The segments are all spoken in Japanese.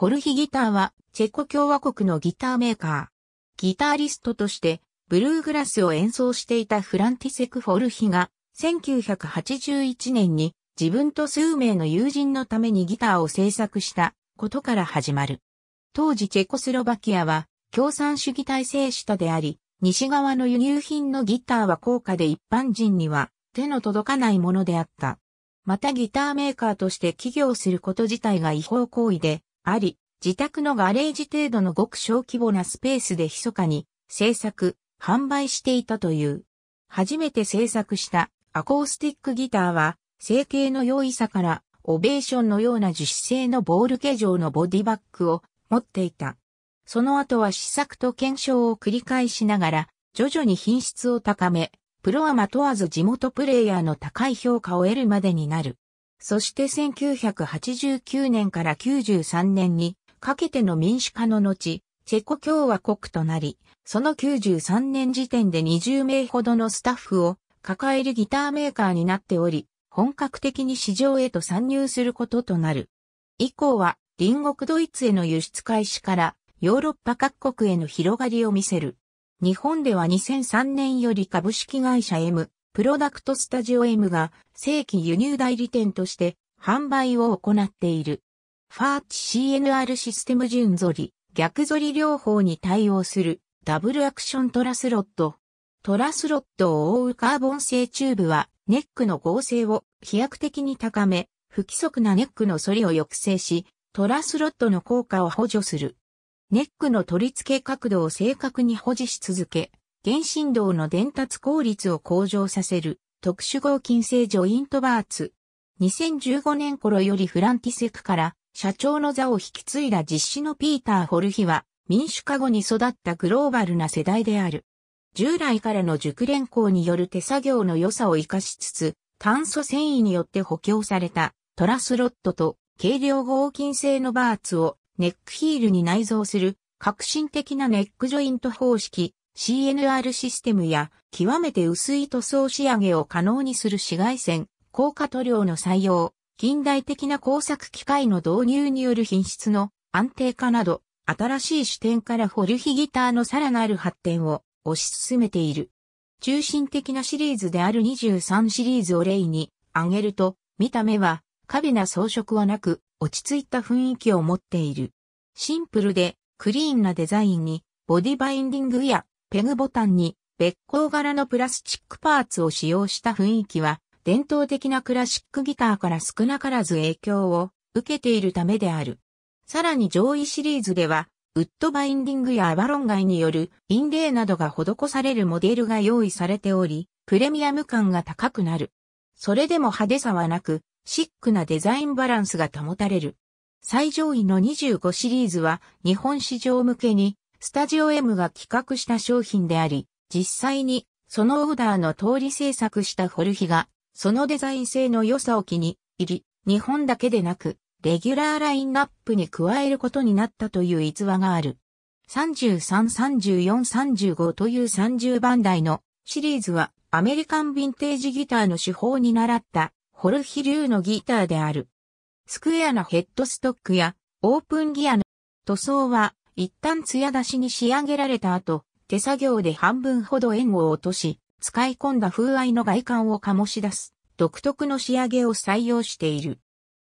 ホルヒギターはチェコ共和国のギターメーカー。ギタリストとしてブルーグラスを演奏していたフランティセク・ホルヒが1981年に自分と数名の友人のためにギターを制作したことから始まる。当時チェコスロバキアは共産主義体制下であり、西側の輸入品のギターは高価で一般人には手の届かないものであった。またギターメーカーとして起業すること自体が違法行為で、あり、自宅のガレージ程度のごく小規模なスペースで密かに制作、販売していたという。初めて制作したアコースティックギターは、成形の容易さから、オベーションのような樹脂製のボール形状のボディバッグを持っていた。その後は試作と検証を繰り返しながら、徐々に品質を高め、プロアマ問わず地元プレイヤーの高い評価を得るまでになる。そして1989年から93年にかけての民主化の後、チェコ共和国となり、その93年時点で20名ほどのスタッフを抱えるギターメーカーになっており、本格的に市場へと参入することとなる。以降は隣国ドイツへの輸出開始からヨーロッパ各国への広がりを見せる。日本では2003年より株式会社 M プロダクトスタジオ M が正規輸入代理店として販売を行っている。ファーチ CNR システム順ぞり、逆反り療法に対応するダブルアクショントラスロット。トラスロットを覆うカーボン製チューブはネックの合成を飛躍的に高め、不規則なネックの反りを抑制し、トラスロットの効果を補助する。ネックの取り付け角度を正確に保持し続け、原振動の伝達効率を向上させる特殊合金製ジョイントバーツ。2015年頃よりフランティセクから社長の座を引き継いだ実施のピーター・ホルヒは民主化後に育ったグローバルな世代である。従来からの熟練工による手作業の良さを活かしつつ、炭素繊維によって補強されたトラスロットと軽量合金製のバーツをネックヒールに内蔵する革新的なネックジョイント方式 CNR システムや極めて薄い塗装仕上げを可能にする紫外線、高化塗料の採用、近代的な工作機械の導入による品質の安定化など、新しい視点からホルヒギターのさらなる発展を推し進めている。中心的なシリーズである23シリーズを例に挙げると、見た目は、過美な装飾はなく、落ち着いた雰囲気を持っている。シンプルで、クリーンなデザインに、ボディバインディングやペグボタンに別光柄のプラスチックパーツを使用した雰囲気は、伝統的なクラシックギターから少なからず影響を受けているためである。さらに上位シリーズでは、ウッドバインディングやアバロン街によるインレイなどが施されるモデルが用意されており、プレミアム感が高くなる。それでも派手さはなく、シックなデザインバランスが保たれる。最上位の25シリーズは日本市場向けにスタジオ M が企画した商品であり、実際にそのオーダーの通り制作したホルヒが、そのデザイン性の良さを気に入り、日本だけでなく、レギュラーラインナップに加えることになったという逸話がある。333435という30番台のシリーズはアメリカンヴィンテージギターの手法に習ったホルヒ流のギターである。スクエアなヘッドストックやオープンギアの塗装は一旦艶出しに仕上げられた後、手作業で半分ほど円を落とし、使い込んだ風合いの外観を醸し出す、独特の仕上げを採用している。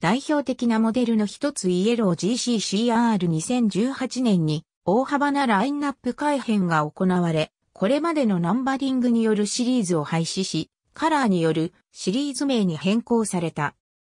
代表的なモデルの一つイエロー GCCR2018 年に大幅なラインナップ改変が行われ、これまでのナンバリングによるシリーズを廃止し、カラーによるシリーズ名に変更された。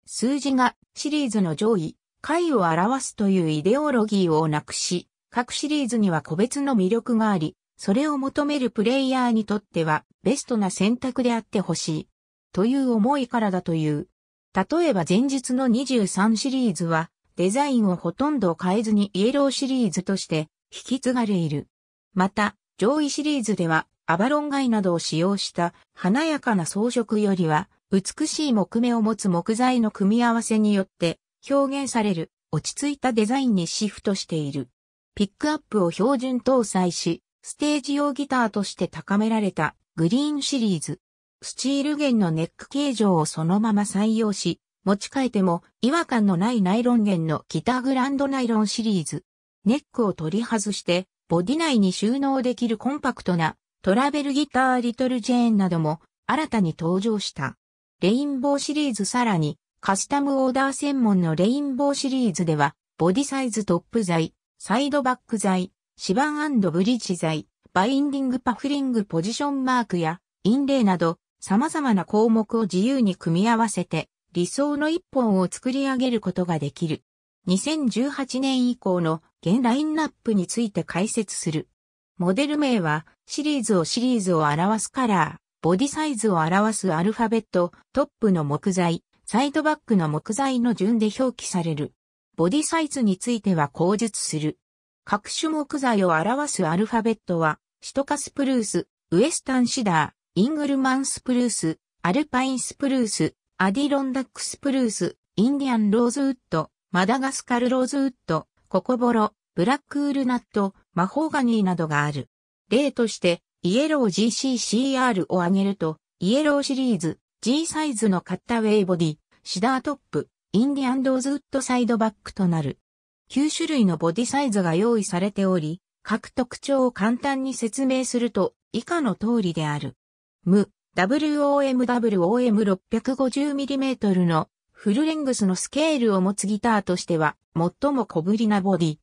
数字がシリーズの上位、下位を表すというイデオロギーをなくし、各シリーズには個別の魅力があり、それを求めるプレイヤーにとってはベストな選択であってほしい。という思いからだという。例えば前日の23シリーズはデザインをほとんど変えずにイエローシリーズとして引き継がれいる。また、上位シリーズではアバロンイなどを使用した華やかな装飾よりは美しい木目を持つ木材の組み合わせによって表現される落ち着いたデザインにシフトしている。ピックアップを標準搭載し、ステージ用ギターとして高められたグリーンシリーズ。スチール弦のネック形状をそのまま採用し、持ち替えても違和感のないナイロン弦のギターグランドナイロンシリーズ。ネックを取り外して、ボディ内に収納できるコンパクトなトラベルギターリトルジェーンなども新たに登場した。レインボーシリーズさらにカスタムオーダー専門のレインボーシリーズではボディサイズトップ材、サイドバック材、シバンブリッジ材、バインディングパフリングポジションマークや、インレイなど、様々な項目を自由に組み合わせて、理想の一本を作り上げることができる。2018年以降の現ラインナップについて解説する。モデル名は、シリーズをシリーズを表すカラー、ボディサイズを表すアルファベット、トップの木材、サイドバックの木材の順で表記される。ボディサイズについては口述する。各種木材を表すアルファベットは、シトカスプルース、ウエスタンシダー、イングルマンスプルース、アルパインスプルース、アディロンダックスプルース、インディアンローズウッド、マダガスカルローズウッド、ココボロ、ブラックウールナット、マホーガニーなどがある。例として、イエロー GCCR を挙げると、イエローシリーズ、G サイズのカッタウェイボディ、シダートップ、インディアンドーズウッドサイドバックとなる。9種類のボディサイズが用意されており、各特徴を簡単に説明すると以下の通りである。無、WOMWOM650mm のフルレングスのスケールを持つギターとしては最も小ぶりなボディ。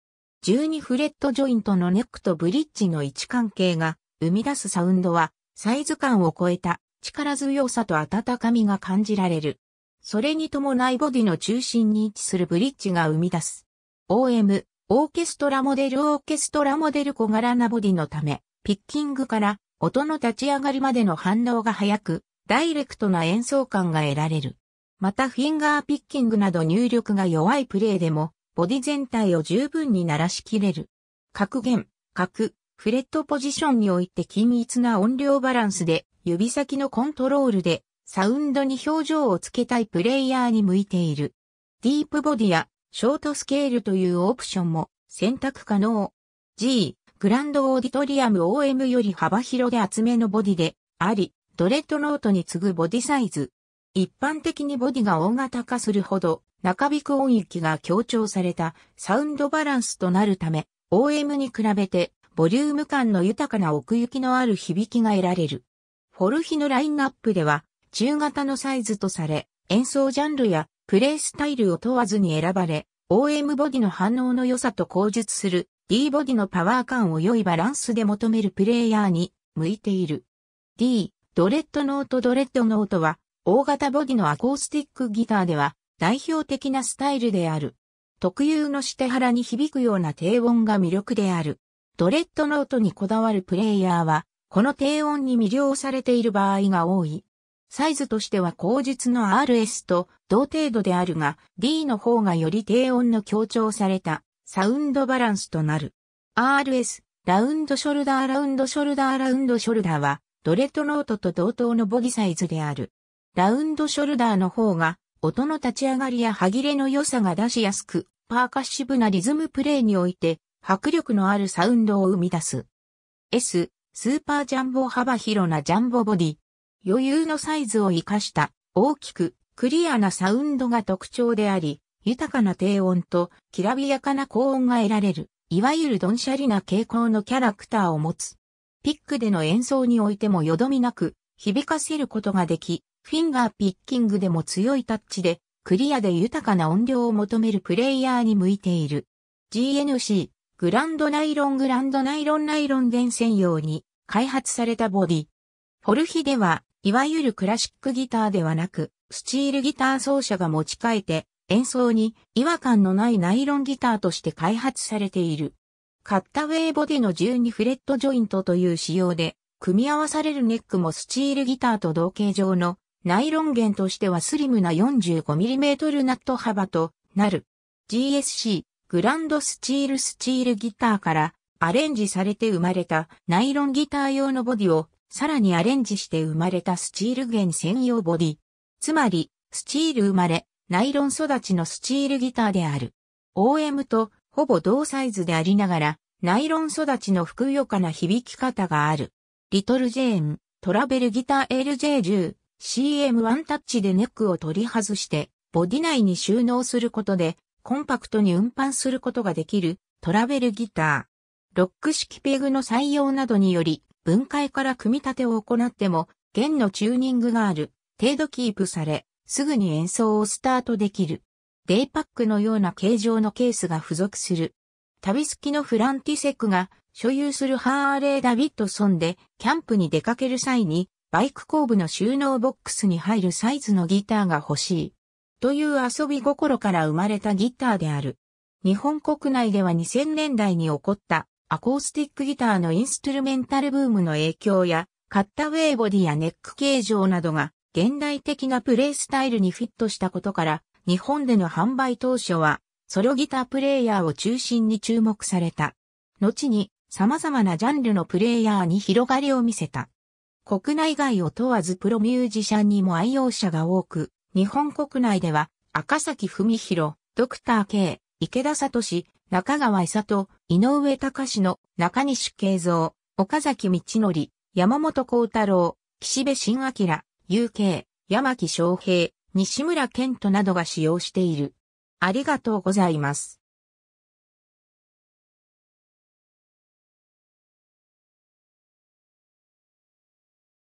12フレットジョイントのネックとブリッジの位置関係が生み出すサウンドはサイズ感を超えた力強さと温かみが感じられる。それに伴いボディの中心に位置するブリッジが生み出す。OM、オーケストラモデルオーケストラモデル小柄なボディのため、ピッキングから音の立ち上がりまでの反応が早く、ダイレクトな演奏感が得られる。またフィンガーピッキングなど入力が弱いプレイでも、ボディ全体を十分に鳴らしきれる。格弦、格、フレットポジションにおいて均一な音量バランスで、指先のコントロールでサウンドに表情をつけたいプレイヤーに向いている。ディープボディやショートスケールというオプションも選択可能。G、グランドオーディトリアム OM より幅広で厚めのボディであり、ドレッドノートに次ぐボディサイズ。一般的にボディが大型化するほど中引く音域が強調されたサウンドバランスとなるため、OM に比べてボリューム感の豊かな奥行きのある響きが得られる。フォルヒのラインナップでは、中型のサイズとされ、演奏ジャンルやプレイスタイルを問わずに選ばれ、OM ボディの反応の良さと口述する D ボディのパワー感を良いバランスで求めるプレイヤーに向いている。D、ドレッドノートドレッドノートは、大型ボディのアコースティックギターでは代表的なスタイルである。特有のして腹に響くような低音が魅力である。ドレッドノートにこだわるプレイヤーは、この低音に魅了されている場合が多い。サイズとしては口述の RS と同程度であるが、D の方がより低音の強調されたサウンドバランスとなる。RS、ラウンドショルダーラウンドショルダーラウンドショルダーは、ドレッドノートと同等のボギサイズである。ラウンドショルダーの方が、音の立ち上がりや歯切れの良さが出しやすく、パーカッシブなリズムプレイにおいて、迫力のあるサウンドを生み出す。S、スーパージャンボ幅広なジャンボボディ、余裕のサイズを生かした大きくクリアなサウンドが特徴であり、豊かな低音ときらびやかな高音が得られる、いわゆるドンシャリな傾向のキャラクターを持つ。ピックでの演奏においてもよどみなく響かせることができ、フィンガーピッキングでも強いタッチで、クリアで豊かな音量を求めるプレイヤーに向いている。GNC、グランドナイロングランドナイロンナイロン電専用に開発されたボディ。フォルヒではいわゆるクラシックギターではなく、スチールギター奏者が持ち替えて、演奏に違和感のないナイロンギターとして開発されている。カッタウェイボディの12フレットジョイントという仕様で、組み合わされるネックもスチールギターと同型上のナイロン弦としてはスリムな 45mm ナット幅となる。GSC、グランドスチールスチールギターからアレンジされて生まれたナイロンギター用のボディをさらにアレンジして生まれたスチール弦専用ボディ。つまり、スチール生まれ、ナイロン育ちのスチールギターである。OM とほぼ同サイズでありながら、ナイロン育ちのふくよかな響き方がある。リトルジェーン、トラベルギター LJ10、CM1 タッチでネックを取り外して、ボディ内に収納することで、コンパクトに運搬することができる、トラベルギター。ロック式ペグの採用などにより、分解から組み立てを行っても、弦のチューニングがある程度キープされ、すぐに演奏をスタートできる。デイパックのような形状のケースが付属する。旅好きのフランティセックが所有するハーレー・ダビッドソンでキャンプに出かける際にバイク後部の収納ボックスに入るサイズのギターが欲しい。という遊び心から生まれたギターである。日本国内では2000年代に起こったアコースティックギターのインストゥルメンタルブームの影響や、カッタウェイボディやネック形状などが現代的なプレイスタイルにフィットしたことから、日本での販売当初は、ソロギタープレイヤーを中心に注目された。後に、様々なジャンルのプレイヤーに広がりを見せた。国内外を問わずプロミュージシャンにも愛用者が多く、日本国内では、赤崎文弘、ドクター K、池田聡、中川勇人、井上隆の中西慶三、岡崎道則、山本幸太郎、岸辺新明、UK、山木昌平、西村健人などが使用している。ありがとうございます。